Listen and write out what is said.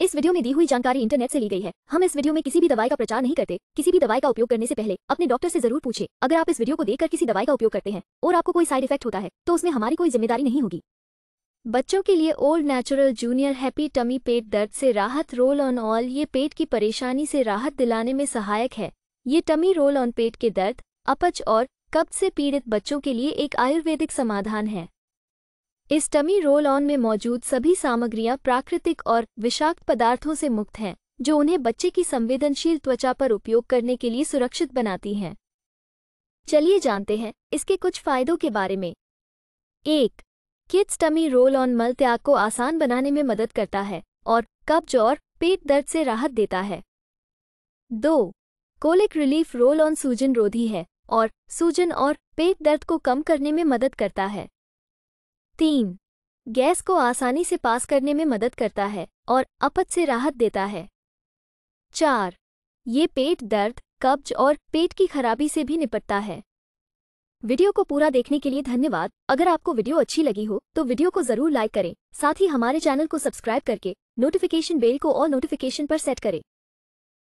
इस वीडियो में दी हुई जानकारी इंटरनेट से ली गई है हम इस वीडियो में किसी भी दवाई का प्रचार नहीं करते किसी भी दवाई का उपयोग करने से पहले अपने डॉक्टर से जरूर पूछे अगर आप इस वीडियो को देखकर किसी दवाई का उपयोग करते हैं और आपको कोई साइड इफेक्ट होता है तो उसमें हमारी कोई जिम्मेदारी नहीं होगी बच्चों के लिए old natural junior happy tummy पेट दर्द से राहत रोल ऑन ऑल ये पेट की परेशानी से राहत दिलाने में सहायक है ये टमी रोल ऑन पेट के दर्द अपच और कब्ज से पीड़ित बच्चों के लिए एक आयुर्वेदिक समाधान है इस टमी रोल ऑन में मौजूद सभी सामग्रियां प्राकृतिक और विषाक्त पदार्थों से मुक्त हैं जो उन्हें बच्चे की संवेदनशील त्वचा पर उपयोग करने के लिए सुरक्षित बनाती हैं चलिए जानते हैं इसके कुछ फायदों के बारे में एक किड्स टमी रोल ऑन मल त्याग को आसान बनाने में मदद करता है और कब्ज और पेट दर्द से राहत देता है दो कोलिक रिलीफ रोल ऑन सूजन रोधी है और सूजन और पेट दर्द को कम करने में मदद करता है तीन गैस को आसानी से पास करने में मदद करता है और अपच से राहत देता है चार ये पेट दर्द कब्ज और पेट की खराबी से भी निपटता है वीडियो को पूरा देखने के लिए धन्यवाद अगर आपको वीडियो अच्छी लगी हो तो वीडियो को जरूर लाइक करें साथ ही हमारे चैनल को सब्सक्राइब करके नोटिफिकेशन बेल को और नोटिफिकेशन पर सेट करें